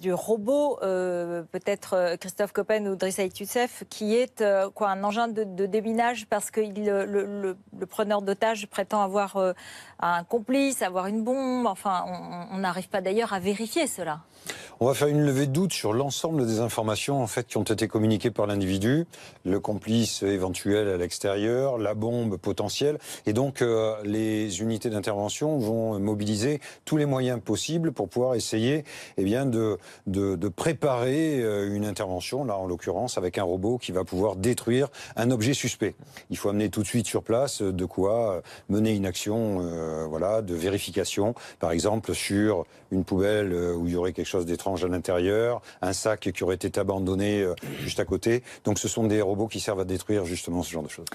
du robot, euh, peut-être euh, Christophe Coppen ou Dries Youssef, qui est euh, quoi, un engin de, déminage parce que le, preneur d'otage prétend avoir un complice, avoir une bombe. Enfin, on n'arrive pas d'ailleurs à vérifier cela. On va faire une levée de doute sur l'ensemble des informations en fait qui ont été communiquées par l'individu, le complice éventuel à l'extérieur, la bombe potentielle, et donc euh, les unités d'intervention vont mobiliser tous les moyens possibles pour pouvoir essayer eh bien de, de, préparer euh, une intervention là en l'occurrence avec un robot qui va pouvoir détruire un objet suspect. Il faut amener tout de suite sur place euh, de quoi mener une action voilà de vérification par exemple sur une poubelle où il y aurait quelque chose détruit à l'intérieur, un sac qui aurait été abandonné euh, juste à côté. Donc ce sont des robots qui servent à détruire justement ce genre de choses.